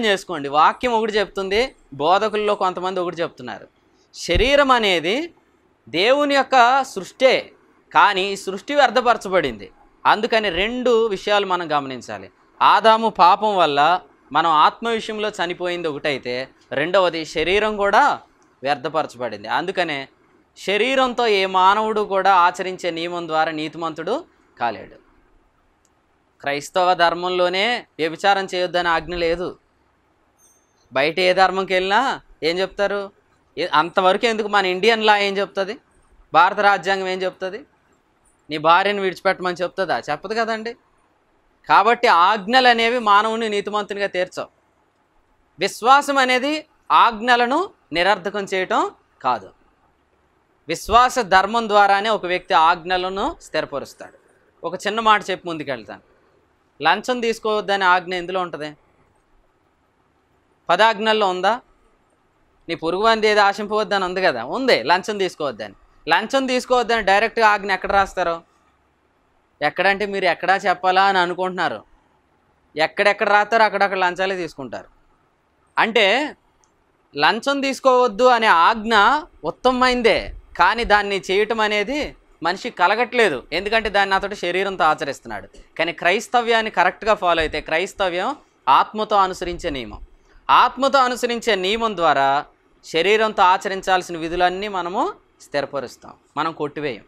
అర్థం చేసుకోండి వాక్యం ఒకటి చెప్తుంది బోధకుల్లో కొంతమంది ఒకటి చెప్తున్నారు శరీరం అనేది దేవుని యొక్క సృష్టి కానీ సృష్టి వ్యర్థపరచబడింది అందుకని రెండు విషయాలు మనం గమనించాలి ఆదాము పాపం వల్ల మనం ఆత్మ విషయంలో చనిపోయింది ఒకటైతే రెండవది శరీరం కూడా వ్యర్థపరచబడింది అందుకనే శరీరంతో ఏ మానవుడు కూడా ఆచరించే నియమం ద్వారా నీతిమంతుడు కాలేడు క్రైస్తవ ధర్మంలోనే వ్యభిచారం చేయొద్దని ఆజ్ఞ లేదు బయట ఏ ధర్మంకి వెళ్ళినా ఏం చెప్తారు అంతవరకు ఎందుకు మన ఇండియన్ లా ఏం చెప్తుంది భారత రాజ్యాంగం ఏం చెప్తుంది నీ భార్యను విడిచిపెట్టమని చెప్తుందా చెప్పదు కదండి కాబట్టి ఆజ్ఞలు అనేవి మానవుని నీతిమంతునిగా తీర్చవు విశ్వాసం అనేది ఆజ్ఞలను నిరర్ధకం చేయటం కాదు విశ్వాస ధర్మం ద్వారానే ఒక వ్యక్తి ఆజ్ఞలను స్థిరపరుస్తాడు ఒక చిన్న మాట చెప్పి ముందుకెళ్తాను లంచం తీసుకోవద్దనే ఆజ్ఞ ఎందులో ఉంటుంది పదాజ్ఞల్లో ఉందా నీ పొరుగువాంది ఏదో ఆశింపవద్దని ఉంది కదా ఉంది లంచం తీసుకోవద్దని లంచం తీసుకోవద్దని డైరెక్ట్గా ఆజ్ఞ ఎక్కడ రాస్తారు ఎక్కడంటే మీరు ఎక్కడా చెప్పాలా అని అనుకుంటున్నారు ఎక్కడెక్కడ రాస్తారో అక్కడక్కడ లంచాలే తీసుకుంటారు అంటే లంచం తీసుకోవద్దు అనే ఆజ్ఞ ఉత్తమమైందే కానీ దాన్ని చేయటం అనేది మనిషి కలగట్లేదు ఎందుకంటే దాన్ని అతడు శరీరంతో ఆచరిస్తున్నాడు కానీ క్రైస్తవ్యాన్ని కరెక్ట్గా ఫాలో అయితే క్రైస్తవ్యం ఆత్మతో అనుసరించే నియమం ఆత్మతో అనుసరించే నియమం ద్వారా శరీరంతో ఆచరించాల్సిన విధులన్నీ మనము స్థిరపరుస్తాం మనం కొట్టివేయం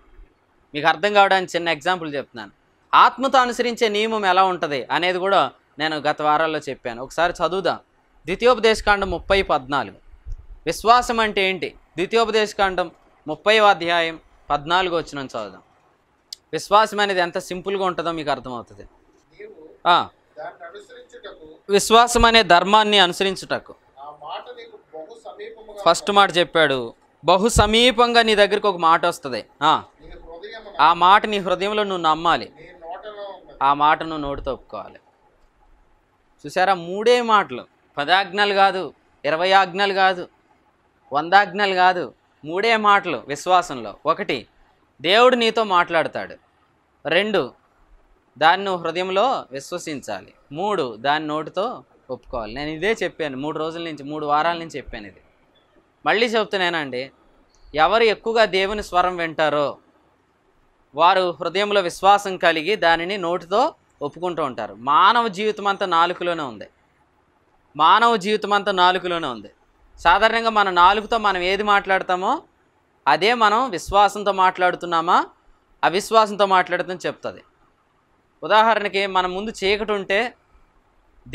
మీకు అర్థం కావడానికి చిన్న ఎగ్జాంపుల్ చెప్తున్నాను ఆత్మతో అనుసరించే నియమం ఎలా ఉంటుంది అనేది కూడా నేను గత వారాల్లో చెప్పాను ఒకసారి చదువుదాం ద్వితీయోపదేశకాండం ముప్పై పద్నాలుగు విశ్వాసం అంటే ఏంటి ద్వితీయోపదేశకాండం ముప్పై అధ్యాయం పద్నాలుగు వచ్చిన చదువుదాం విశ్వాసం అనేది ఎంత సింపుల్గా ఉంటుందో మీకు అర్థమవుతుంది విశ్వాసం అనే ధర్మాన్ని అనుసరించుటకు ఫస్ట్ మాట చెప్పాడు బహు సమీపంగా నీ దగ్గరికి ఒక మాట వస్తుంది ఆ మాట నీ హృదయంలో నువ్వు నమ్మాలి ఆ మాట నువ్వు నోటితో ఒప్పుకోవాలి చూసారా మూడే మాటలు పదాజ్ఞలు కాదు ఇరవై ఆజ్ఞలు కాదు వందాజ్ఞలు కాదు మూడే మాటలు విశ్వాసంలో ఒకటి దేవుడు నీతో మాట్లాడతాడు రెండు దాన్ని నువ్వు హృదయంలో విశ్వసించాలి మూడు దాని నోటితో ఒప్పుకోవాలి నేను ఇదే చెప్పాను మూడు రోజుల నుంచి మూడు వారాల నుంచి చెప్పాను ఇది మళ్ళీ చెప్తున్నానండి ఎవరు ఎక్కువగా దేవుని స్వరం వింటారో వారు హృదయంలో విశ్వాసం కలిగి దానిని నోటితో ఒప్పుకుంటూ ఉంటారు మానవ జీవితం అంతా నాలుకలోనే ఉంది మానవ జీవితం అంతా నాలుకలోనే ఉంది సాధారణంగా మన నాలుగుతో మనం ఏది మాట్లాడతామో అదే మనం విశ్వాసంతో మాట్లాడుతున్నామా అవిశ్వాసంతో మాట్లాడుతుందని చెప్తుంది ఉదాహరణకి మన ముందు చీకటి ఉంటే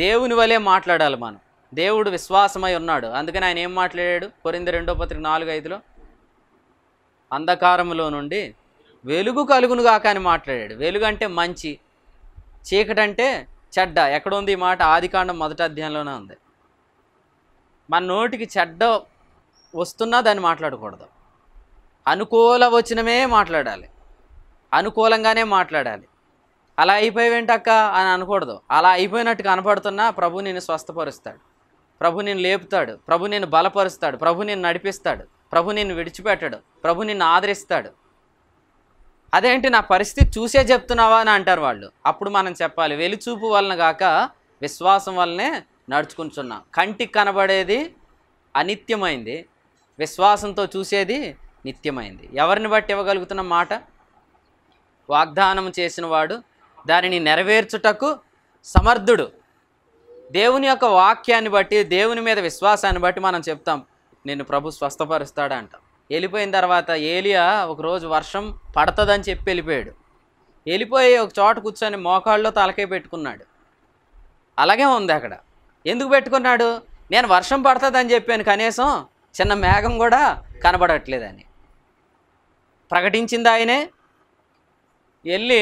దేవుని వలె మాట్లాడాలి మనం దేవుడు విశ్వాసమై ఉన్నాడు అందుకని ఆయన ఏం మాట్లాడాడు కొరింది రెండో పత్రిక నాలుగు ఐదులో అంధకారంలో నుండి వెలుగు కలుగునుగాక అని మాట్లాడాడు వెలుగు అంటే మంచి చీకటంటే చెడ్డ ఎక్కడ ఉంది ఈ మాట ఆదికాండం మొదటి అధ్యాయంలోనే ఉంది మన నోటికి చెడ్డ వస్తున్నా దాన్ని మాట్లాడకూడదు అనుకూల వచనమే మాట్లాడాలి అనుకూలంగానే మాట్లాడాలి అలా అయిపోయావేంటక్క అని అనకూడదు అలా అయిపోయినట్టు కనపడుతున్నా ప్రభు నేను స్వస్థపరుస్తాడు ప్రభు నేను లేపుతాడు ప్రభు నేను బలపరుస్తాడు ప్రభు నేను నడిపిస్తాడు ప్రభు నిన్ను విడిచిపెట్టడు ప్రభు నిన్ను ఆదరిస్తాడు అదేంటి నా పరిస్థితి చూసే చెప్తున్నావా అని అంటారు వాళ్ళు అప్పుడు మనం చెప్పాలి వెలిచూపు వలన గాక విశ్వాసం వల్లనే నడుచుకుంటున్నాం కంటికి కనబడేది అనిత్యమైంది విశ్వాసంతో చూసేది నిత్యమైంది ఎవరిని బట్టి ఇవ్వగలుగుతున్న మాట వాగ్దానం చేసినవాడు దానిని నెరవేర్చుటకు సమర్థుడు దేవుని యొక్క వాక్యాన్ని బట్టి దేవుని మీద విశ్వాసాన్ని బట్టి మనం చెప్తాం నేను ప్రభు స్వస్థపరుస్తాడా అంట వెళ్ళిపోయిన తర్వాత ఏలియా ఒకరోజు వర్షం పడుతుందని చెప్పి వెళ్ళిపోయాడు వెళ్ళిపోయి ఒక చోట కూర్చొని మోకాళ్ళలో తలకే పెట్టుకున్నాడు అలాగే ఉంది అక్కడ ఎందుకు పెట్టుకున్నాడు నేను వర్షం పడుతుందని చెప్పాను కనీసం చిన్న మేఘం కూడా కనబడట్లేదని ప్రకటించింది ఆయనే వెళ్ళి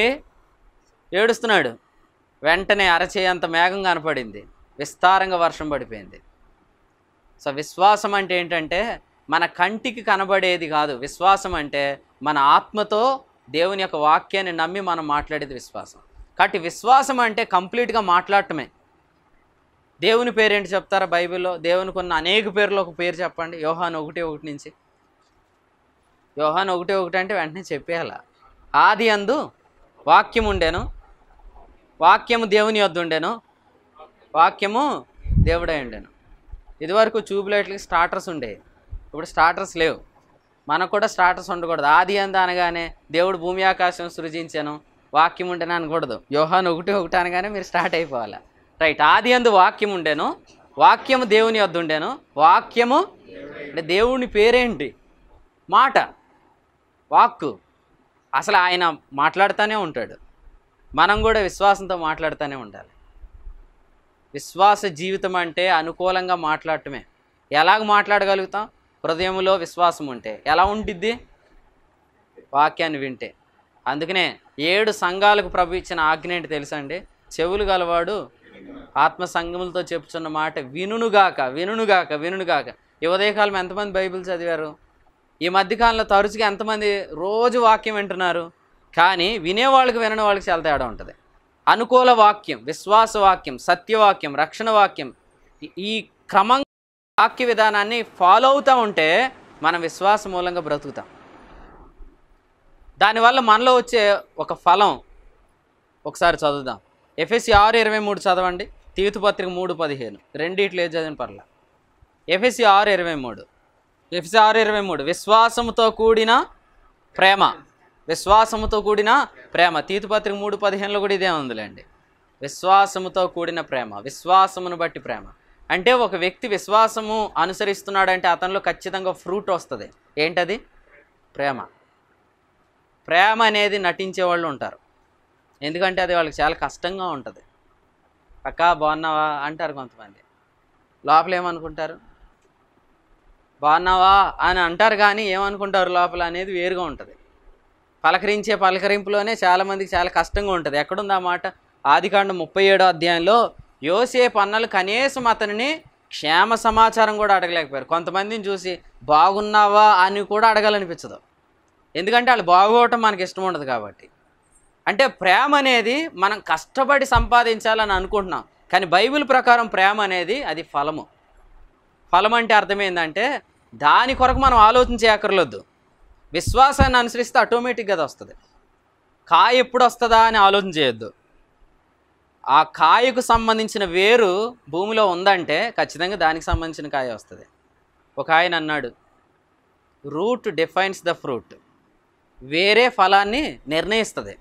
ఏడుస్తున్నాడు వెంటనే అరచేయంత మేఘం కనపడింది విస్తారంగా వర్షం పడిపోయింది సో విశ్వాసం అంటే ఏంటంటే మన కంటికి కనబడేది కాదు విశ్వాసం అంటే మన ఆత్మతో దేవుని యొక్క వాక్యాన్ని నమ్మి మనం మాట్లాడేది విశ్వాసం కాబట్టి విశ్వాసం అంటే కంప్లీట్గా మాట్లాడటమే దేవుని పేరేంటి చెప్తారా బైబిల్లో దేవునికి ఉన్న అనేక పేర్లు ఒక పేరు చెప్పండి యోహాన్ ఒకటి ఒకటి నుంచి యోహాన్ ఒకటి ఒకటి అంటే వెంటనే చెప్పేయాల ఆది అందు వాక్యం ఉండేను వాక్యము దేవుని యొద్ ఉండేను వాక్యము దేవుడై ఉండేను ఇదివరకు ట్యూబ్లైట్లకి స్టార్టర్స్ ఉండేవి ఇప్పుడు స్టార్టర్స్ లేవు మనకు కూడా స్టార్టర్స్ ఉండకూడదు ఆది అంత అనగానే దేవుడు భూమి ఆకాశం సృజించాను వాక్యం ఉండేను అనకూడదు యోహాన్ ఒకటి ఒకటి అనగానే మీరు స్టార్ట్ అయిపోవాలి రైట్ ఆది అందు వాక్యం ఉండేను వాక్యము దేవుని వద్ద ఉండేను వాక్యము అంటే దేవుని పేరేంటి మాట వాక్కు అసలు ఆయన మాట్లాడుతూనే ఉంటాడు మనం కూడా విశ్వాసంతో మాట్లాడుతూనే ఉండాలి విశ్వాస జీవితం అంటే అనుకూలంగా మాట్లాడటమే ఎలాగ మాట్లాడగలుగుతాం హృదయంలో విశ్వాసం ఉంటే ఎలా ఉంటుంది వాక్యాన్ని వింటే అందుకనే ఏడు సంఘాలకు ప్రభు ఇచ్చిన ఆజ్ఞ ఏంటి తెలుసా అండి చెవులు గలవాడు ఆత్మ సంఘములతో చెప్పుచున్న మాట వినుగాక వినుగాక వినుగాక ఈ ఉదయకాలం ఎంతమంది బైబిల్ చదివారు ఈ మధ్యకాలంలో తరచుగా ఎంతమంది రోజు వాక్యం వింటున్నారు కానీ వినేవాళ్ళకి వినని వాళ్ళకి చాలా తేడా ఉంటుంది అనుకూల వాక్యం విశ్వాస వాక్యం సత్యవాక్యం రక్షణ వాక్యం ఈ క్రమం వాక్య విధానాన్ని ఫాలో అవుతూ ఉంటే మనం విశ్వాస మూలంగా బ్రతుకుతాం దానివల్ల మనలో వచ్చే ఒక ఫలం ఒకసారి చదువుదాం ఎఫ్ఎస్సి ఆరు ఇరవై మూడు చదవండి తీర్థ పత్రిక మూడు పదిహేను రెండిట్లు ఏది చదివిన పర్ల ఎఫ్ఎస్సి ఆరు ఇరవై మూడు ఎఫ్ఎస్సి ఆరు ఇరవై మూడు విశ్వాసంతో కూడిన ప్రేమ విశ్వాసముతో కూడిన ప్రేమ తీతుపత్రిక మూడు పదిహేనులో కూడా ఇదే ఉందిలేండి విశ్వాసముతో కూడిన ప్రేమ విశ్వాసమును బట్టి ప్రేమ అంటే ఒక వ్యక్తి విశ్వాసము అనుసరిస్తున్నాడంటే అతనిలో ఖచ్చితంగా ఫ్రూట్ వస్తుంది ఏంటది ప్రేమ ప్రేమ అనేది నటించే వాళ్ళు ఉంటారు ఎందుకంటే అది వాళ్ళకి చాలా కష్టంగా ఉంటుంది పక్కా బాగున్నావా అంటారు కొంతమంది లోపల ఏమనుకుంటారు బాగున్నావా అని అంటారు కానీ ఏమనుకుంటారు లోపల అనేది వేరుగా ఉంటుంది పలకరించే పలకరింపులోనే చాలామందికి చాలా కష్టంగా ఉంటుంది ఎక్కడుంది ఆ మాట ఆదికాండం ముప్పై ఏడో అధ్యాయంలో యోసేపు అన్నలు కనీసం అతనిని క్షేమ సమాచారం కూడా అడగలేకపోయారు కొంతమందిని చూసి బాగున్నావా అని కూడా అడగాలనిపించదు ఎందుకంటే వాళ్ళు బాగోవటం మనకి ఇష్టం ఉండదు కాబట్టి అంటే ప్రేమ అనేది మనం కష్టపడి సంపాదించాలని అనుకుంటున్నాం కానీ బైబిల్ ప్రకారం ప్రేమ అనేది అది ఫలము ఫలం అంటే అర్థమైందంటే దాని కొరకు మనం ఆలోచించే అక్కర్లొద్దు విశ్వాసాన్ని అనుసరిస్తే ఆటోమేటిక్గా అది వస్తుంది కాయ ఎప్పుడు వస్తుందా అని ఆలోచన చేయొద్దు ఆ కాయకు సంబంధించిన వేరు భూమిలో ఉందంటే ఖచ్చితంగా దానికి సంబంధించిన కాయ వస్తుంది ఒక ఆయన అన్నాడు రూట్ డిఫైన్స్ ద ఫ్రూట్ వేరే ఫలాన్ని నిర్ణయిస్తుంది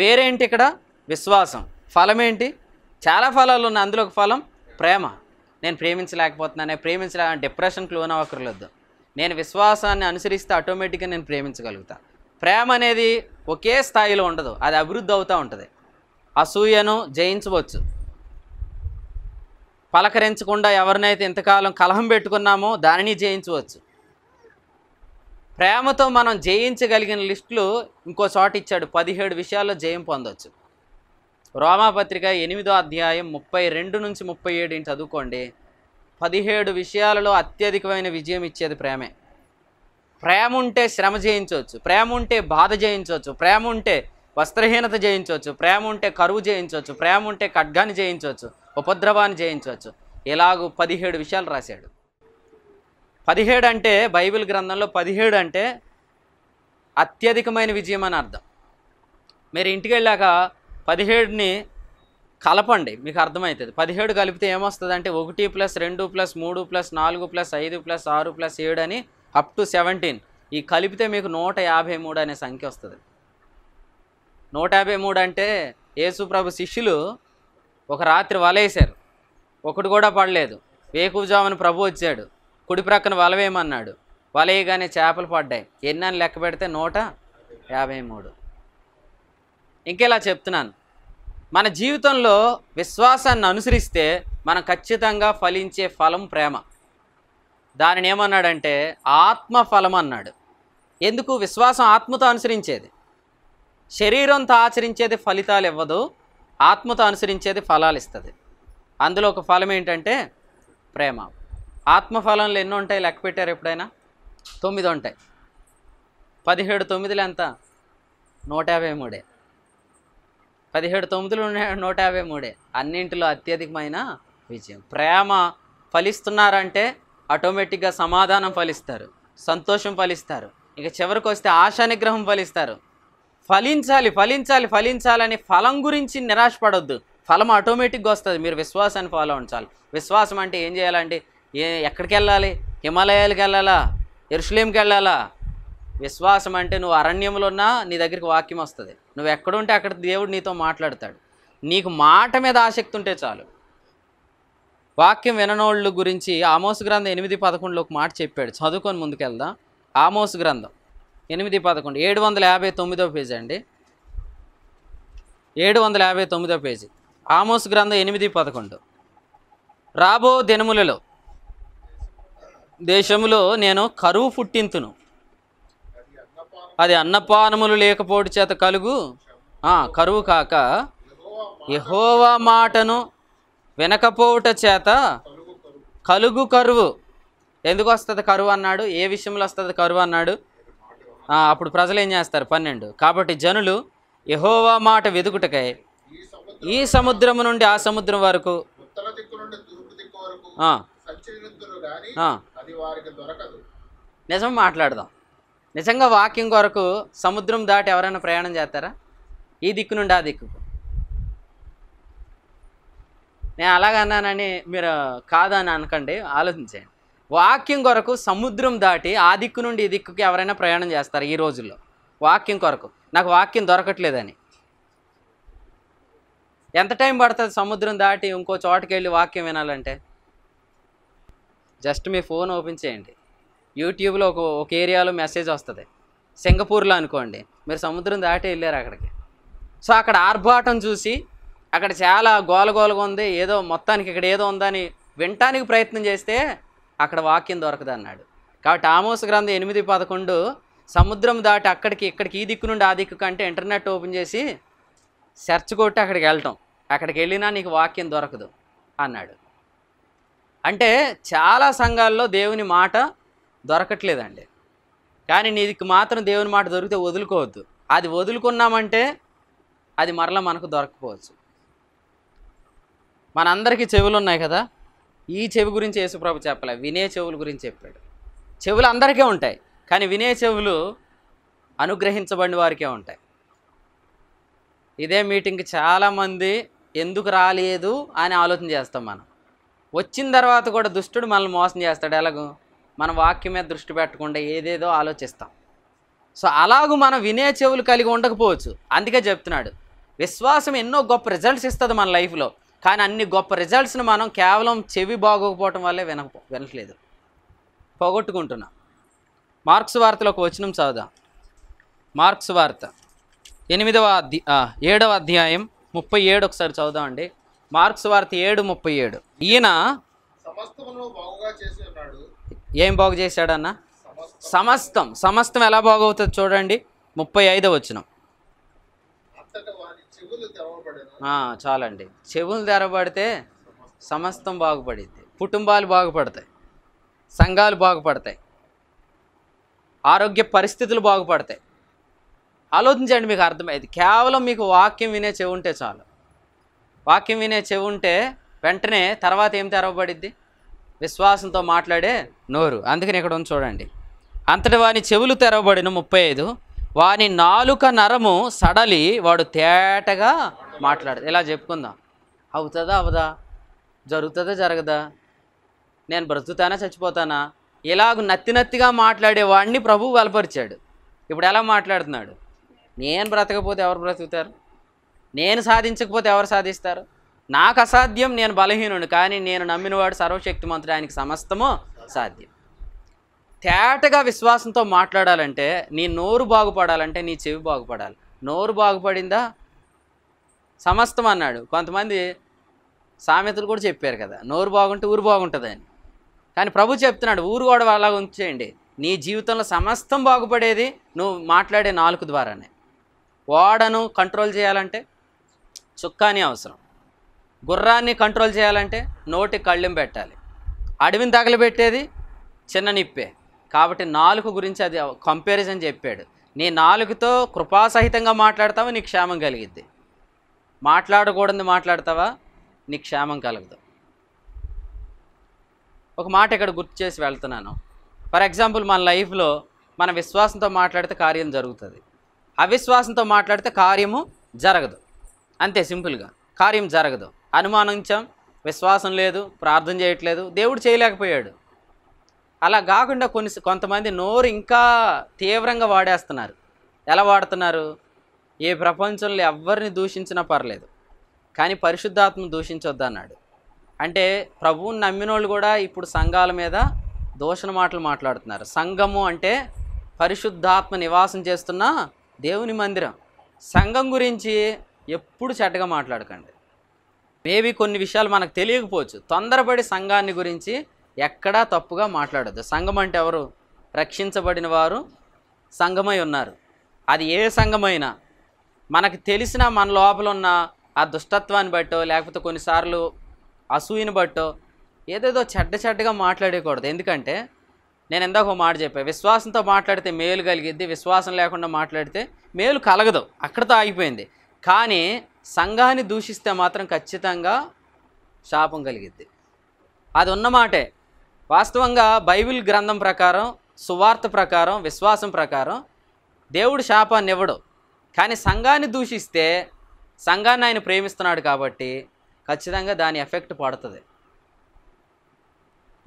వేరేంటి ఇక్కడ విశ్వాసం ఫలం ఏంటి చాలా ఫలాలు ఉన్నాయి అందులో ఒక ఫలం ప్రేమ నేను ప్రేమించలేకపోతున్నాను ప్రేమించలే డిప్రెషన్కి లోన్ అవకర్లేదు నేను విశ్వాసాన్ని అనుసరిస్తే ఆటోమేటిక్గా నేను ప్రేమించగలుగుతా ప్రేమ అనేది ఒకే స్థాయిలో ఉండదు అది అభివృద్ధి అవుతూ ఉంటుంది అసూయను జయించవచ్చు పలకరించకుండా ఎవరినైతే ఇంతకాలం కలహం పెట్టుకున్నామో దానిని జయించవచ్చు ప్రేమతో మనం జయించగలిగిన లిస్టులు ఇంకో చోట ఇచ్చాడు పదిహేడు విషయాల్లో జయం పొందవచ్చు రోమాపత్రిక ఎనిమిదో అధ్యాయం ముప్పై రెండు నుంచి ముప్పై ఏడు చదువుకోండి పదిహేడు విషయాలలో అత్యధికమైన విజయం ఇచ్చేది ప్రేమే ప్రేమ ఉంటే శ్రమ జయించవచ్చు ప్రేమ ఉంటే బాధ జయించవచ్చు ప్రేమ ఉంటే వస్త్రహీనత జయించవచ్చు ప్రేమ ఉంటే కరువు జయించవచ్చు ప్రేమ ఉంటే ఖడ్గాన్ని జయించవచ్చు ఉపద్రవాన్ని జయించవచ్చు ఇలాగూ పదిహేడు విషయాలు రాశాడు పదిహేడు అంటే బైబిల్ గ్రంథంలో పదిహేడు అంటే అత్యధికమైన విజయం అని అర్థం మీరు ఇంటికి వెళ్ళాక పదిహేడుని కలపండి మీకు అర్థమవుతుంది పదిహేడు కలిపితే ఏమొస్తుంది అంటే ఒకటి ప్లస్ రెండు ప్లస్ మూడు ప్లస్ నాలుగు ప్లస్ ఐదు ప్లస్ ఆరు ప్లస్ ఏడు అని అప్ టు సెవెంటీన్ ఈ కలిపితే మీకు నూట యాభై మూడు అనే సంఖ్య వస్తుంది నూట యాభై మూడు అంటే యేసుప్రభు శిష్యులు ఒక రాత్రి వలేశారు ఒకటి కూడా పడలేదు వేకుజామని ప్రభు వచ్చాడు కుడి ప్రక్కన వలవేయమన్నాడు వలయగానే చేపలు పడ్డాయి ఎన్నని లెక్క పెడితే నూట యాభై మూడు ఇంకెలా చెప్తున్నాను మన జీవితంలో విశ్వాసాన్ని అనుసరిస్తే మనం ఖచ్చితంగా ఫలించే ఫలం ప్రేమ దానిని ఏమన్నాడంటే ఆత్మఫలం అన్నాడు ఎందుకు విశ్వాసం ఆత్మతో అనుసరించేది శరీరంతో ఆచరించేది ఫలితాలు ఇవ్వదు ఆత్మతో అనుసరించేది ఫలాలు ఇస్తుంది అందులో ఒక ఫలం ఏంటంటే ప్రేమ ఆత్మఫలంలో ఎన్నో ఉంటాయి లెక్క పెట్టారు ఎప్పుడైనా తొమ్మిది ఉంటాయి పదిహేడు తొమ్మిదిలు ఎంత నూట యాభై మూడే పదిహేడు తొమ్మిదిలు నూట యాభై మూడే అన్నింటిలో అత్యధికమైన విజయం ప్రేమ ఫలిస్తున్నారంటే ఆటోమేటిక్గా సమాధానం ఫలిస్తారు సంతోషం ఫలిస్తారు ఇక చివరికి వస్తే ఆశానిగ్రహం ఫలిస్తారు ఫలించాలి ఫలించాలి ఫలించాలని ఫలం గురించి నిరాశపడొద్దు ఫలం ఆటోమేటిక్గా వస్తుంది మీరు విశ్వాసాన్ని ఫాలో ఉంచాలి విశ్వాసం అంటే ఏం చేయాలంటే ఏ ఎక్కడికి వెళ్ళాలి హిమాలయాలకు వెళ్ళాలా ఎరుషులేంకి వెళ్ళాలా విశ్వాసం అంటే నువ్వు అరణ్యంలో ఉన్నా నీ దగ్గరికి వాక్యం వస్తుంది నువ్వు ఎక్కడుంటే అక్కడ దేవుడు నీతో మాట్లాడతాడు నీకు మాట మీద ఆసక్తి ఉంటే చాలు వాక్యం విననోళ్ళు గురించి ఆమోస గ్రంథం ఎనిమిది పదకొండులో ఒక మాట చెప్పాడు చదువుకొని ముందుకెళ్దాం ఆమోస గ్రంథం ఎనిమిది పదకొండు ఏడు వందల యాభై తొమ్మిదో పేజీ అండి ఏడు వందల యాభై తొమ్మిదో పేజీ ఆమోస్ గ్రంథం ఎనిమిది పదకొండు రాబో దినములలో దేశంలో నేను కరువు పుట్టింతును అది అన్నపానములు లేకపోవడం చేత కలుగు కరువు కాక యహోవా మాటను వినకపోవట చేత కలుగు కరువు ఎందుకు వస్తుంది కరువు అన్నాడు ఏ విషయంలో వస్తుంది కరువు అన్నాడు అప్పుడు ప్రజలు ఏం చేస్తారు పన్నెండు కాబట్టి జనులు యహోవా మాట వెదుకుటకై ఈ సముద్రం నుండి ఆ సముద్రం వరకు నిజం మాట్లాడదాం నిజంగా వాకింగ్ కొరకు సముద్రం దాటి ఎవరైనా ప్రయాణం చేస్తారా ఈ దిక్కు నుండి ఆ దిక్కుకు నేను అలాగన్నానని మీరు కాదని అనకండి ఆలోచించండి వాక్యం కొరకు సముద్రం దాటి ఆ దిక్కు నుండి ఈ దిక్కుకి ఎవరైనా ప్రయాణం చేస్తారు ఈ రోజుల్లో వాక్యం కొరకు నాకు వాక్యం దొరకట్లేదని ఎంత టైం పడుతుంది సముద్రం దాటి ఇంకో చోటుకెళ్ళి వెళ్ళి వాక్యం వినాలంటే జస్ట్ మీ ఫోన్ ఓపెన్ చేయండి యూట్యూబ్లో ఒక ఒక ఏరియాలో మెసేజ్ వస్తుంది సింగపూర్లో అనుకోండి మీరు సముద్రం దాటి వెళ్ళారు అక్కడికి సో అక్కడ ఆర్భాటం చూసి అక్కడ చాలా గోలగోలగా ఉంది ఏదో మొత్తానికి ఇక్కడ ఏదో ఉందని వినటానికి ప్రయత్నం చేస్తే అక్కడ వాక్యం దొరకదు అన్నాడు కాబట్టి ఆమోస గ్రంథం ఎనిమిది పదకొండు సముద్రం దాటి అక్కడికి ఇక్కడికి ఈ దిక్కు నుండి ఆ దిక్కు కంటే ఇంటర్నెట్ ఓపెన్ చేసి సెర్చ్ కొట్టి అక్కడికి వెళ్ళటం అక్కడికి వెళ్ళినా నీకు వాక్యం దొరకదు అన్నాడు అంటే చాలా సంఘాల్లో దేవుని మాట దొరకట్లేదండి కానీ నీకు మాత్రం దేవుని మాట దొరికితే వదులుకోవద్దు అది వదులుకున్నామంటే అది మరలా మనకు దొరకపోవచ్చు మనందరికీ చెవులు ఉన్నాయి కదా ఈ చెవి గురించి యేసుప్రభు చెప్పలే వినే చెవుల గురించి చెప్పాడు చెవులు అందరికీ ఉంటాయి కానీ వినే చెవులు అనుగ్రహించబడిన వారికే ఉంటాయి ఇదే మీటింగ్కి చాలామంది ఎందుకు రాలేదు అని ఆలోచన చేస్తాం మనం వచ్చిన తర్వాత కూడా దుష్టుడు మనల్ని మోసం చేస్తాడు ఎలాగో మన వాక్యం మీద దృష్టి పెట్టకుండా ఏదేదో ఆలోచిస్తాం సో అలాగూ మనం వినే చెవులు కలిగి ఉండకపోవచ్చు అందుకే చెప్తున్నాడు విశ్వాసం ఎన్నో గొప్ప రిజల్ట్స్ ఇస్తుంది మన లైఫ్లో కానీ అన్ని గొప్ప రిజల్ట్స్ని మనం కేవలం చెవి బాగోకపోవటం వల్లే విన వినట్లేదు పోగొట్టుకుంటున్నాం మార్క్స్ వార్తలో ఒక వచనం చదుదాం మార్క్స్ వార్త ఎనిమిదవ అధ్య ఏడవ అధ్యాయం ముప్పై ఏడు ఒకసారి చదుదామండి మార్క్స్ వార్త ఏడు ముప్పై ఏడు ఈయన సమస్తమును బాగుగా చేసి ఉన్నాడు ఏం బాగు చేశాడన్న సమస్తం సమస్తం ఎలా బాగవుతుంది చూడండి ముప్పై ఐదో వచ్చిన చాలండి చెవులు తెరబడితే సమస్తం బాగుపడిద్ది కుటుంబాలు బాగుపడతాయి సంఘాలు బాగుపడతాయి ఆరోగ్య పరిస్థితులు బాగుపడతాయి ఆలోచించండి మీకు అర్థమైంది కేవలం మీకు వాక్యం వినే చెవుంటే చాలు వాక్యం వినే చెవుంటే వెంటనే తర్వాత ఏం తెరవబడిద్ది విశ్వాసంతో మాట్లాడే నోరు అందుకని ఇక్కడ ఉంది చూడండి అంతటి వాని చెవులు తెరవబడిన ముప్పై ఐదు వాని నాలుక నరము సడలి వాడు తేటగా మాట్లాడదు ఇలా చెప్పుకుందాం అవుతుందా అవదా జరుగుతుందా జరగదా నేను బ్రతుకుతానా చచ్చిపోతానా ఇలాగ నత్తి నత్తిగా వాడిని ప్రభు బలపరిచాడు ఇప్పుడు ఎలా మాట్లాడుతున్నాడు నేను బ్రతకపోతే ఎవరు బ్రతుకుతారు నేను సాధించకపోతే ఎవరు సాధిస్తారు నాకు అసాధ్యం నేను బలహీనుడు కానీ నేను నమ్మినవాడు సర్వశక్తిమంతుడు ఆయనకి సమస్తము సాధ్యం తేటగా విశ్వాసంతో మాట్లాడాలంటే నీ నోరు బాగుపడాలంటే నీ చెవి బాగుపడాలి నోరు బాగుపడిందా సమస్తం అన్నాడు కొంతమంది సామెతలు కూడా చెప్పారు కదా నోరు బాగుంటే ఊరు బాగుంటుంది అని కానీ ప్రభు చెప్తున్నాడు ఊరు కూడా అలా ఉంచేయండి నీ జీవితంలో సమస్తం బాగుపడేది నువ్వు మాట్లాడే నాలుగు ద్వారానే ఓడను కంట్రోల్ చేయాలంటే చుక్కాని అవసరం గుర్రాన్ని కంట్రోల్ చేయాలంటే నోటి కళ్ళెం పెట్టాలి అడవిని తగలబెట్టేది చిన్న నిప్పే కాబట్టి నాలుగు గురించి అది కంపారిజన్ చెప్పాడు నీ నాలుగుతో కృపాసహితంగా మాట్లాడతావా నీ క్షేమం కలిగిద్ది మాట్లాడకూడదు మాట్లాడతావా నీ క్షేమం కలగదు ఒక మాట ఇక్కడ గుర్తు చేసి వెళ్తున్నాను ఫర్ ఎగ్జాంపుల్ మన లైఫ్లో మన విశ్వాసంతో మాట్లాడితే కార్యం జరుగుతుంది అవిశ్వాసంతో మాట్లాడితే కార్యము జరగదు అంతే సింపుల్గా కార్యం జరగదు అనుమానించాం విశ్వాసం లేదు ప్రార్థన చేయట్లేదు దేవుడు చేయలేకపోయాడు అలా కాకుండా కొన్ని కొంతమంది నోరు ఇంకా తీవ్రంగా వాడేస్తున్నారు ఎలా వాడుతున్నారు ఏ ప్రపంచంలో ఎవరిని దూషించినా పర్లేదు కానీ పరిశుద్ధాత్మ దూషించొద్దన్నాడు అంటే ప్రభువుని నమ్మిన వాళ్ళు కూడా ఇప్పుడు సంఘాల మీద దోషణ మాటలు మాట్లాడుతున్నారు సంఘము అంటే పరిశుద్ధాత్మ నివాసం చేస్తున్న దేవుని మందిరం సంఘం గురించి ఎప్పుడు చెడ్డగా మాట్లాడకండి మేబీ కొన్ని విషయాలు మనకు తెలియకపోవచ్చు తొందరపడి సంఘాన్ని గురించి ఎక్కడా తప్పుగా మాట్లాడద్దు సంఘం అంటే ఎవరు రక్షించబడిన వారు సంఘమై ఉన్నారు అది ఏ సంఘమైనా మనకు తెలిసిన మన లోపల ఉన్న ఆ దుష్టత్వాన్ని బట్టో లేకపోతే కొన్నిసార్లు అసూయని బట్టో ఏదేదో చెడ్డ చెడ్డగా మాట్లాడేకూడదు ఎందుకంటే నేను ఎందాక మాట చెప్పాను విశ్వాసంతో మాట్లాడితే మేలు కలిగిద్ది విశ్వాసం లేకుండా మాట్లాడితే మేలు కలగదు అక్కడతో ఆగిపోయింది కానీ సంఘాన్ని దూషిస్తే మాత్రం ఖచ్చితంగా శాపం కలిగిద్ది అది ఉన్నమాటే వాస్తవంగా బైబిల్ గ్రంథం ప్రకారం సువార్త ప్రకారం విశ్వాసం ప్రకారం దేవుడు శాపాన్ని ఇవ్వడు కానీ సంఘాన్ని దూషిస్తే సంఘాన్ని ఆయన ప్రేమిస్తున్నాడు కాబట్టి ఖచ్చితంగా దాని ఎఫెక్ట్ పడుతుంది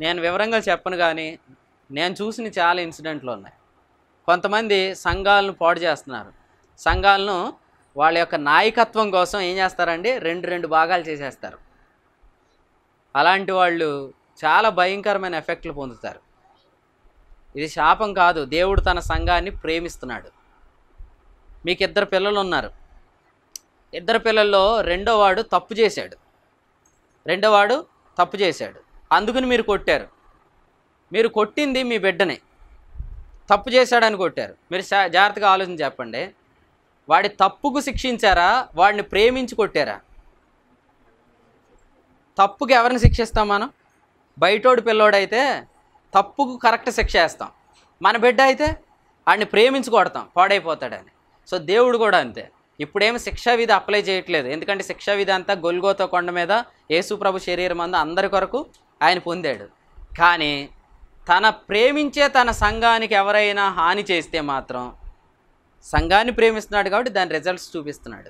నేను వివరంగా చెప్పను కానీ నేను చూసిన చాలా ఇన్సిడెంట్లు ఉన్నాయి కొంతమంది సంఘాలను పాడు చేస్తున్నారు సంఘాలను వాళ్ళ యొక్క నాయకత్వం కోసం ఏం చేస్తారండి రెండు రెండు భాగాలు చేసేస్తారు అలాంటి వాళ్ళు చాలా భయంకరమైన ఎఫెక్ట్లు పొందుతారు ఇది శాపం కాదు దేవుడు తన సంఘాన్ని ప్రేమిస్తున్నాడు మీకు ఇద్దరు పిల్లలు ఉన్నారు ఇద్దరు పిల్లల్లో రెండోవాడు తప్పు చేశాడు రెండోవాడు తప్పు చేశాడు అందుకుని మీరు కొట్టారు మీరు కొట్టింది మీ బిడ్డనే తప్పు చేశాడని కొట్టారు మీరు జాగ్రత్తగా ఆలోచన చెప్పండి వాడి తప్పుకు శిక్షించారా వాడిని ప్రేమించి కొట్టారా తప్పుకు ఎవరిని శిక్షిస్తాం మనం బయటోడి పిల్లోడైతే తప్పుకు కరెక్ట్ శిక్ష వేస్తాం మన బిడ్డ అయితే వాడిని ప్రేమించి కొడతాం పాడైపోతాడని సో దేవుడు కూడా అంతే ఇప్పుడేమి శిక్షా విధి అప్లై చేయట్లేదు ఎందుకంటే శిక్షా విధి అంతా గొల్గోతో కొండ మీద యేసుప్రభు శరీరం అందు అందరి కొరకు ఆయన పొందాడు కానీ తన ప్రేమించే తన సంఘానికి ఎవరైనా హాని చేస్తే మాత్రం సంఘాన్ని ప్రేమిస్తున్నాడు కాబట్టి దాని రిజల్ట్స్ చూపిస్తున్నాడు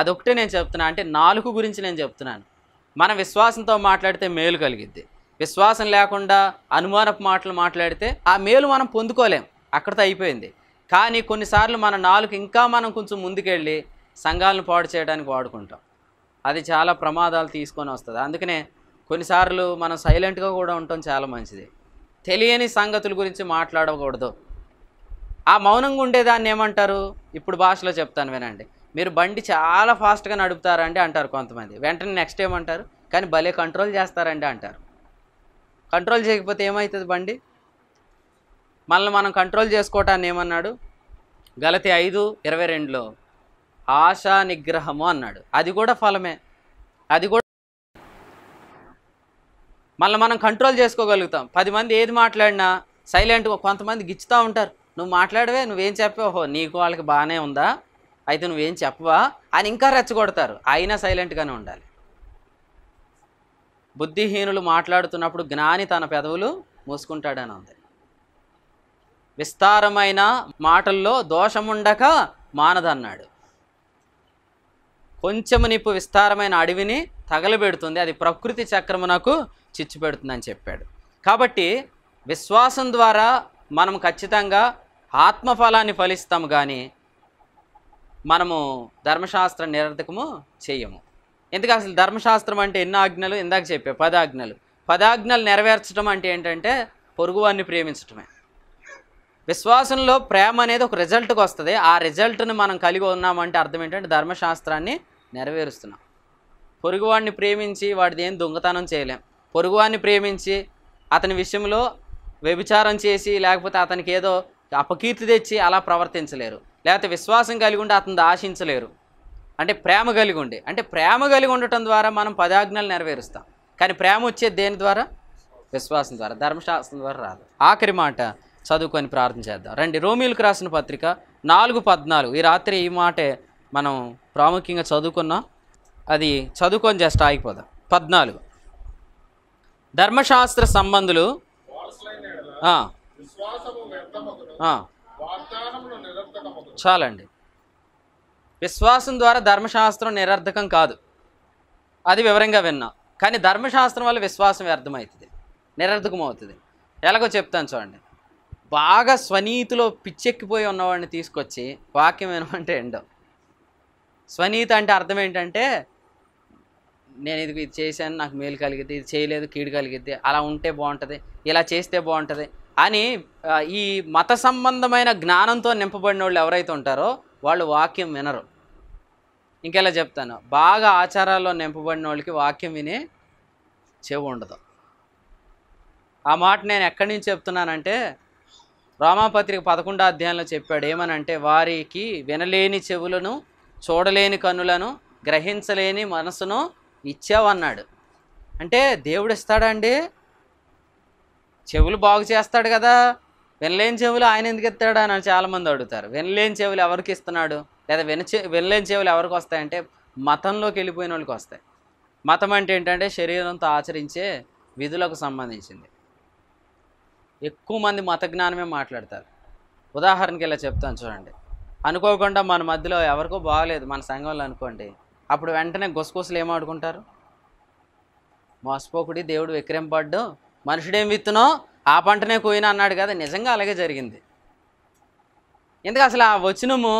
అదొకటే నేను చెప్తున్నా అంటే నాలుగు గురించి నేను చెప్తున్నాను మన విశ్వాసంతో మాట్లాడితే మేలు కలిగిద్ది విశ్వాసం లేకుండా అనుమానపు మాటలు మాట్లాడితే ఆ మేలు మనం పొందుకోలేం అక్కడితో అయిపోయింది కానీ కొన్నిసార్లు మన నాలుగు ఇంకా మనం కొంచెం ముందుకెళ్ళి సంఘాలను పాడు చేయడానికి వాడుకుంటాం అది చాలా ప్రమాదాలు తీసుకొని వస్తుంది అందుకనే కొన్నిసార్లు మనం సైలెంట్గా కూడా ఉండటం చాలా మంచిది తెలియని సంగతుల గురించి మాట్లాడకూడదు ఆ మౌనంగా ఉండేదాన్ని ఏమంటారు ఇప్పుడు భాషలో చెప్తాను వినండి మీరు బండి చాలా ఫాస్ట్గా నడుపుతారండి అంటారు కొంతమంది వెంటనే నెక్స్ట్ ఏమంటారు కానీ భలే కంట్రోల్ చేస్తారండి అంటారు కంట్రోల్ చేయకపోతే ఏమవుతుంది బండి మనల్ని మనం కంట్రోల్ చేసుకోవటాన్ని ఏమన్నాడు గలతి ఐదు ఇరవై రెండులో ఆశా నిగ్రహము అన్నాడు అది కూడా ఫలమే అది కూడా మళ్ళీ మనం కంట్రోల్ చేసుకోగలుగుతాం పది మంది ఏది మాట్లాడినా సైలెంట్గా కొంతమంది గిచ్చుతూ ఉంటారు నువ్వు మాట్లాడవే నువ్వేం ఓహో నీకు వాళ్ళకి బాగానే ఉందా అయితే నువ్వేం చెప్పవా అని ఇంకా రెచ్చగొడతారు అయినా సైలెంట్గానే ఉండాలి బుద్ధిహీనులు మాట్లాడుతున్నప్పుడు జ్ఞాని తన పెదవులు మూసుకుంటాడని ఉంది విస్తారమైన మాటల్లో దోషముండక మానదన్నాడు కొంచెము నిప్పు విస్తారమైన అడవిని తగలబెడుతుంది అది ప్రకృతి చక్రమునకు చిచ్చు పెడుతుందని చెప్పాడు కాబట్టి విశ్వాసం ద్వారా మనం ఖచ్చితంగా ఆత్మఫలాన్ని ఫలిస్తాము కానీ మనము ధర్మశాస్త్ర నిరర్థకము చేయము ఎందుకు అసలు ధర్మశాస్త్రం అంటే ఎన్నో ఆజ్ఞలు ఇందాక చెప్పే పదాజ్ఞలు పదాజ్ఞలు నెరవేర్చడం అంటే ఏంటంటే పొరుగువాన్ని ప్రేమించటమే విశ్వాసంలో ప్రేమ అనేది ఒక రిజల్ట్కి వస్తుంది ఆ రిజల్ట్ని మనం కలిగి ఉన్నామంటే అర్థం ఏంటంటే ధర్మశాస్త్రాన్ని నెరవేరుస్తున్నాం పొరుగువాడిని ప్రేమించి వాడిది ఏం దొంగతనం చేయలేం పొరుగువాడిని ప్రేమించి అతని విషయంలో వ్యభిచారం చేసి లేకపోతే అతనికి ఏదో అపకీర్తి తెచ్చి అలా ప్రవర్తించలేరు లేకపోతే విశ్వాసం కలిగి ఉండి అతను ఆశించలేరు అంటే ప్రేమ కలిగి ఉండి అంటే ప్రేమ కలిగి ఉండటం ద్వారా మనం పదాజ్ఞలు నెరవేరుస్తాం కానీ ప్రేమ వచ్చేది దేని ద్వారా విశ్వాసం ద్వారా ధర్మశాస్త్రం ద్వారా రాదు ఆఖరి మాట చదువుకొని ప్రార్థన చేద్దాం రండి రోమిలకు రాసిన పత్రిక నాలుగు పద్నాలుగు ఈ రాత్రి ఈ మాటే మనం ప్రాముఖ్యంగా చదువుకున్నాం అది చదువుకొని జస్ట్ ఆగిపోదాం పద్నాలుగు ధర్మశాస్త్ర సంబంధులు చాలండి విశ్వాసం ద్వారా ధర్మశాస్త్రం నిరర్ధకం కాదు అది వివరంగా విన్నా కానీ ధర్మశాస్త్రం వల్ల విశ్వాసం వ్యర్థమవుతుంది నిరర్థకం అవుతుంది ఎలాగో చెప్తాను చూడండి బాగా స్వనీతిలో పిచ్చెక్కిపోయి ఉన్నవాడిని తీసుకొచ్చి వాక్యం ఏమంటే ఎండవు స్వనీతి అంటే అర్థం ఏంటంటే నేను ఇది ఇది చేశాను నాకు మేలు కలిగితే ఇది చేయలేదు కీడు కలిగిద్ది అలా ఉంటే బాగుంటుంది ఇలా చేస్తే బాగుంటుంది అని ఈ మత సంబంధమైన జ్ఞానంతో నింపబడిన వాళ్ళు ఎవరైతే ఉంటారో వాళ్ళు వాక్యం వినరు ఇంకెలా చెప్తాను బాగా ఆచారాల్లో నింపబడిన వాళ్ళకి వాక్యం వినే చెవు ఉండదు ఆ మాట నేను ఎక్కడి నుంచి చెప్తున్నానంటే రామాపత్రిక పదకొండో అధ్యాయంలో చెప్పాడు ఏమనంటే వారికి వినలేని చెవులను చూడలేని కన్నులను గ్రహించలేని మనసును ఇచ్చావన్నాడు అంటే దేవుడు ఇస్తాడండి చెవులు బాగు చేస్తాడు కదా వినలేని చెవులు ఆయన ఎందుకు ఇస్తాడు అని చాలామంది అడుగుతారు వినలేని చెవులు ఎవరికి ఇస్తున్నాడు లేదా విన వినలేని చెవులు ఎవరికి వస్తాయంటే మతంలోకి వెళ్ళిపోయిన వాళ్ళకి వస్తాయి మతం అంటే ఏంటంటే శరీరంతో ఆచరించే విధులకు సంబంధించింది ఎక్కువ మంది మత జ్ఞానమే మాట్లాడతారు ఉదాహరణకి ఇలా చెప్తాను చూడండి అనుకోకుండా మన మధ్యలో ఎవరికో బాగలేదు మన సంఘంలో అనుకోండి అప్పుడు వెంటనే గుసగుసలు ఏమాడుకుంటారు మోసపోకుడి దేవుడు విక్రయింపడ్డు మనుషుడేం విత్తునో ఆ పంటనే కోయిన అన్నాడు కదా నిజంగా అలాగే జరిగింది ఎందుకు అసలు ఆ వచనము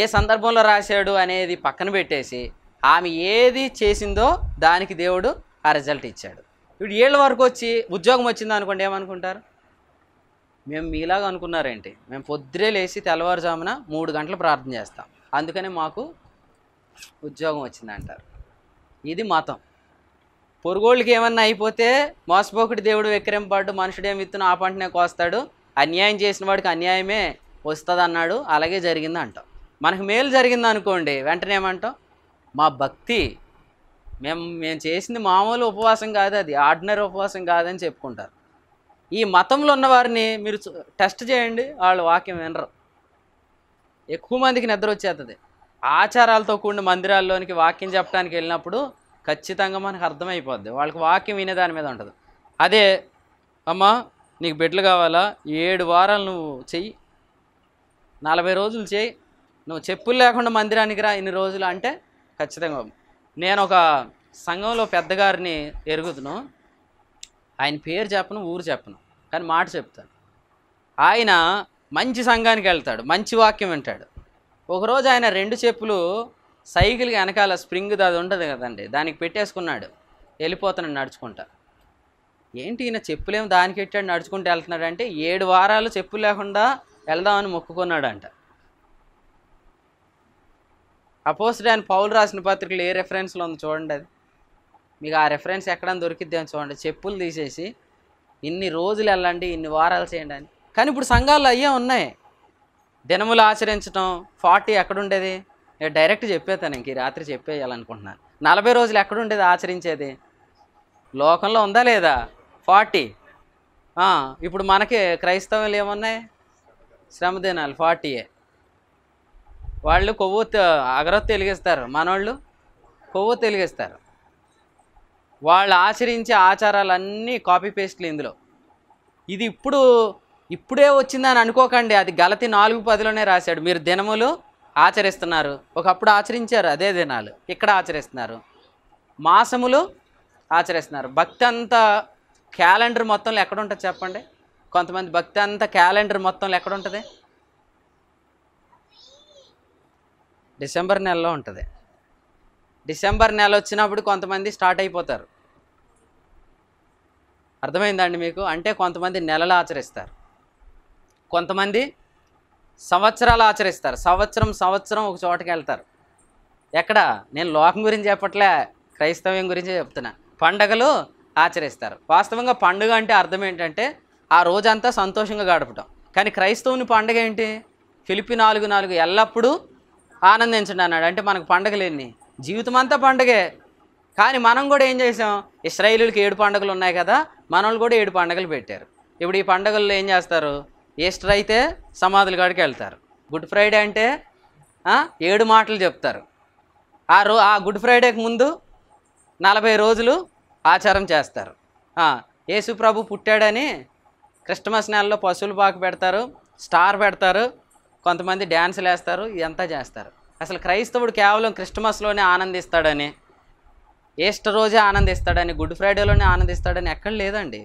ఏ సందర్భంలో రాశాడు అనేది పక్కన పెట్టేసి ఆమె ఏది చేసిందో దానికి దేవుడు ఆ రిజల్ట్ ఇచ్చాడు ఇప్పుడు ఏళ్ళ వరకు వచ్చి ఉద్యోగం వచ్చింది అనుకోండి ఏమనుకుంటారు మేము మీలాగా అనుకున్నారేంటి మేము పొద్దురే లేచి తెల్లవారుజామున మూడు గంటలు ప్రార్థన చేస్తాం అందుకనే మాకు ఉద్యోగం వచ్చింది అంటారు ఇది మతం పొరుగోళ్ళకి ఏమన్నా అయిపోతే మోసపోకుడి దేవుడు మనుషుడు ఏం విత్తున ఆ పంటనే కోస్తాడు అన్యాయం చేసిన వాడికి అన్యాయమే వస్తుంది అన్నాడు అలాగే జరిగింది అంటాం మనకు మేలు జరిగింది అనుకోండి వెంటనే ఏమంటాం మా భక్తి మేము మేము చేసింది మామూలు ఉపవాసం కాదు అది ఆర్డినరీ ఉపవాసం కాదని చెప్పుకుంటారు ఈ మతంలో ఉన్న వారిని మీరు టెస్ట్ చేయండి వాళ్ళు వాక్యం వినరు ఎక్కువ మందికి నిద్ర వచ్చేస్తుంది ఆచారాలతో కూడిన మందిరాల్లోనికి వాక్యం చెప్పడానికి వెళ్ళినప్పుడు ఖచ్చితంగా మనకు అర్థమైపోద్ది వాళ్ళకి వాక్యం వినే దాని మీద ఉంటుంది అదే అమ్మా నీకు బిడ్డలు కావాలా ఏడు వారాలు నువ్వు చెయ్యి నలభై రోజులు చేయి నువ్వు చెప్పులు లేకుండా మందిరానికి రా ఇన్ని రోజులు అంటే ఖచ్చితంగా నేను ఒక సంఘంలో పెద్దగారిని ఎరుగుతును ఆయన పేరు చెప్పను ఊరు చెప్పను కానీ మాట చెప్తాను ఆయన మంచి సంఘానికి వెళ్తాడు మంచి వాక్యం వింటాడు ఒకరోజు ఆయన రెండు చెప్పులు సైకిల్ వెనకాల స్ప్రింగ్ అది ఉండదు కదండి దానికి పెట్టేసుకున్నాడు వెళ్ళిపోతున్నాడు నడుచుకుంటా ఏంటి ఈయన చెప్పులేము దానికి పెట్టాడు నడుచుకుంటూ వెళ్తున్నాడు అంటే ఏడు వారాలు చెప్పు లేకుండా వెళ్దామని మొక్కుకున్నాడంట అపోజిట్ ఆయన పౌలు రాసిన పత్రికలు ఏ రెఫరెన్స్లో ఉంది చూడండి అది మీకు ఆ రెఫరెన్స్ ఎక్కడ దొరికిద్ది అని చూడండి చెప్పులు తీసేసి ఇన్ని రోజులు వెళ్ళండి ఇన్ని వారాలు చేయండి అని కానీ ఇప్పుడు సంఘాలు అయ్యే ఉన్నాయి దినములు ఆచరించడం ఫార్టీ ఎక్కడుండేది నేను డైరెక్ట్ చెప్పేస్తాను ఇంక ఈ రాత్రి చెప్పేయాలనుకుంటున్నాను నలభై రోజులు ఎక్కడుండేది ఆచరించేది లోకంలో ఉందా లేదా ఫార్టీ ఇప్పుడు మనకి క్రైస్తవులు ఏమున్నాయి శ్రమదినాలు ఫార్టీయే వాళ్ళు కొవ్వు అగరొత్తి వెలిగిస్తారు మనోళ్ళు కొవ్వు తెలిగిస్తారు వాళ్ళు ఆచరించే ఆచారాలన్నీ కాపీ పేస్ట్లు ఇందులో ఇది ఇప్పుడు ఇప్పుడే వచ్చిందని అనుకోకండి అది గలతి నాలుగు పదిలోనే రాశాడు మీరు దినములు ఆచరిస్తున్నారు ఒకప్పుడు ఆచరించారు అదే దినాలు ఇక్కడ ఆచరిస్తున్నారు మాసములు ఆచరిస్తున్నారు భక్తి అంతా క్యాలెండర్ మొత్తంలో ఎక్కడుంటుంది చెప్పండి కొంతమంది భక్తి అంతా క్యాలెండర్ మొత్తంలో ఎక్కడుంటుంది డిసెంబర్ నెలలో ఉంటుంది డిసెంబర్ నెల వచ్చినప్పుడు కొంతమంది స్టార్ట్ అయిపోతారు అర్థమైందండి మీకు అంటే కొంతమంది నెలలు ఆచరిస్తారు కొంతమంది సంవత్సరాలు ఆచరిస్తారు సంవత్సరం సంవత్సరం ఒక చోటకి వెళ్తారు ఎక్కడ నేను లోకం గురించి చెప్పట్లే క్రైస్తవ్యం గురించి చెప్తున్నా పండగలు ఆచరిస్తారు వాస్తవంగా పండుగ అంటే అర్థం ఏంటంటే ఆ రోజంతా సంతోషంగా గడపడం కానీ క్రైస్తవుని పండుగ ఏంటి ఫిలిపి నాలుగు నాలుగు ఎల్లప్పుడూ ఆనందించండి అన్నాడు అంటే మనకు పండగలేని జీవితం అంతా పండగే కానీ మనం కూడా ఏం చేసాం ఇస్రాయిలుకి ఏడు పండుగలు ఉన్నాయి కదా మనల్ని కూడా ఏడు పండుగలు పెట్టారు ఇప్పుడు ఈ పండుగల్లో ఏం చేస్తారు ఈస్టర్ అయితే సమాధుల కాడికి వెళ్తారు గుడ్ ఫ్రైడే అంటే ఏడు మాటలు చెప్తారు ఆ రో ఆ గుడ్ ఫ్రైడేకి ముందు నలభై రోజులు ఆచారం చేస్తారు యేసు ప్రభు పుట్టాడని క్రిస్మస్ నెలలో పశువులు పాకు పెడతారు స్టార్ పెడతారు కొంతమంది డ్యాన్సులు వేస్తారు ఇదంతా చేస్తారు అసలు క్రైస్తవుడు కేవలం క్రిస్మస్లోనే ఆనందిస్తాడని ఈస్టర్ రోజే ఆనందిస్తాడని గుడ్ ఫ్రైడేలోనే ఆనందిస్తాడని ఎక్కడ లేదండి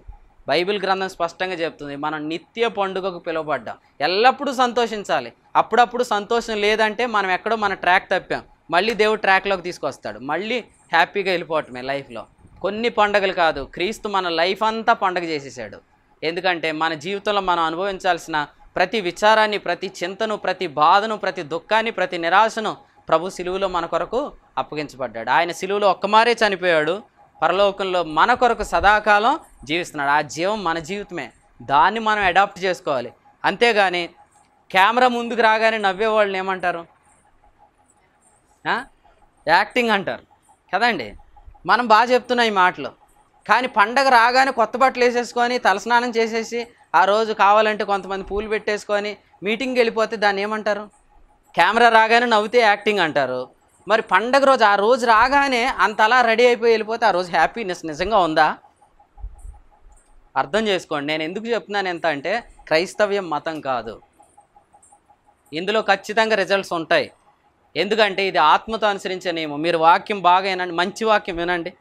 బైబిల్ గ్రంథం స్పష్టంగా చెప్తుంది మనం నిత్య పండుగకు పిలువబడ్డాం ఎల్లప్పుడూ సంతోషించాలి అప్పుడప్పుడు సంతోషం లేదంటే మనం ఎక్కడో మన ట్రాక్ తప్పాం మళ్ళీ దేవుడు ట్రాక్లోకి తీసుకొస్తాడు మళ్ళీ హ్యాపీగా వెళ్ళిపోవటమే లైఫ్లో కొన్ని పండగలు కాదు క్రీస్తు మన లైఫ్ అంతా పండగ చేసేసాడు ఎందుకంటే మన జీవితంలో మనం అనుభవించాల్సిన ప్రతి విచారాన్ని ప్రతి చింతను ప్రతి బాధను ప్రతి దుఃఖాన్ని ప్రతి నిరాశను ప్రభు సిలువులో మన కొరకు అప్పగించబడ్డాడు ఆయన సిలువులో ఒక్కమారే చనిపోయాడు పరలోకంలో మన కొరకు సదాకాలం జీవిస్తున్నాడు ఆ జీవం మన జీవితమే దాన్ని మనం అడాప్ట్ చేసుకోవాలి అంతేగాని కెమెరా ముందుకు రాగానే నవ్వేవాళ్ళని ఏమంటారు యాక్టింగ్ అంటారు కదండి మనం బాగా చెప్తున్నాం ఈ మాటలు కానీ పండగ రాగానే కొత్త బట్టలు వేసేసుకొని తలస్నానం చేసేసి ఆ రోజు కావాలంటే కొంతమంది పూలు పెట్టేసుకొని మీటింగ్కి వెళ్ళిపోతే దాన్ని ఏమంటారు కెమెరా రాగానే నవ్వితే యాక్టింగ్ అంటారు మరి పండగ రోజు ఆ రోజు రాగానే అంత అలా రెడీ అయిపోయి వెళ్ళిపోతే ఆ రోజు హ్యాపీనెస్ నిజంగా ఉందా అర్థం చేసుకోండి నేను ఎందుకు చెప్తున్నాను ఎంత అంటే క్రైస్తవ్యం మతం కాదు ఇందులో ఖచ్చితంగా రిజల్ట్స్ ఉంటాయి ఎందుకంటే ఇది ఆత్మతో అనుసరించే నియమం మీరు వాక్యం బాగా వినండి మంచి వాక్యం వినండి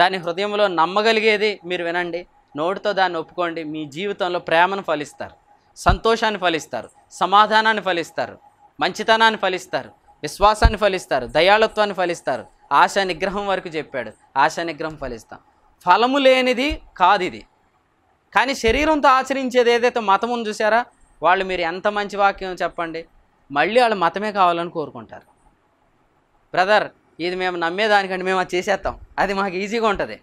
దాని హృదయంలో నమ్మగలిగేది మీరు వినండి నోటితో దాన్ని ఒప్పుకోండి మీ జీవితంలో ప్రేమను ఫలిస్తారు సంతోషాన్ని ఫలిస్తారు సమాధానాన్ని ఫలిస్తారు మంచితనాన్ని ఫలిస్తారు విశ్వాసాన్ని ఫలిస్తారు దయాళత్వాన్ని ఫలిస్తారు ఆశా నిగ్రహం వరకు చెప్పాడు ఆశా నిగ్రహం ఫలిస్తాం ఫలము లేనిది కాదు ఇది కానీ శరీరంతో ఆచరించేది ఏదైతే మతం ఉంది చూసారా వాళ్ళు మీరు ఎంత మంచి వాక్యం చెప్పండి మళ్ళీ వాళ్ళు మతమే కావాలని కోరుకుంటారు బ్రదర్ ఇది మేము నమ్మేదానికంటే మేము అది చేసేస్తాం అది మాకు ఈజీగా ఉంటుంది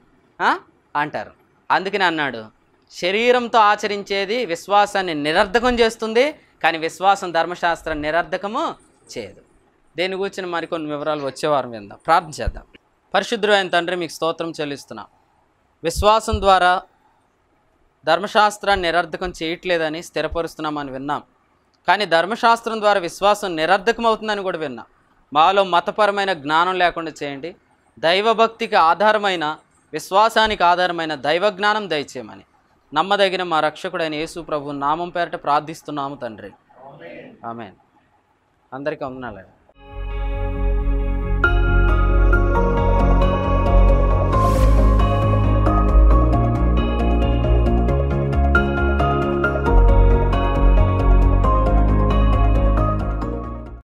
అంటారు అందుకని అన్నాడు శరీరంతో ఆచరించేది విశ్వాసాన్ని నిరర్ధకం చేస్తుంది కానీ విశ్వాసం ధర్మశాస్త్రం నిరర్ధకము చేయదు దేని గురించిన మరికొన్ని వివరాలు వచ్చేవారం విందాం ప్రార్థన చేద్దాం పరిశుద్ధుడు ఆయన తండ్రి మీకు స్తోత్రం చెల్లిస్తున్నాం విశ్వాసం ద్వారా ధర్మశాస్త్రాన్ని నిరర్ధకం చేయట్లేదని స్థిరపరుస్తున్నామని విన్నాం కానీ ధర్మశాస్త్రం ద్వారా విశ్వాసం నిరర్ధకం అవుతుందని కూడా విన్నాం మాలో మతపరమైన జ్ఞానం లేకుండా చేయండి దైవభక్తికి ఆధారమైన విశ్వాసానికి ఆధారమైన దైవ జ్ఞానం దయచేయమని నమ్మదగిన మా రక్షకుడైన యేసు ప్రభు నామం పేరట ప్రార్థిస్తున్నాము తండ్రి ఆమె అందరికీ వందనాలండి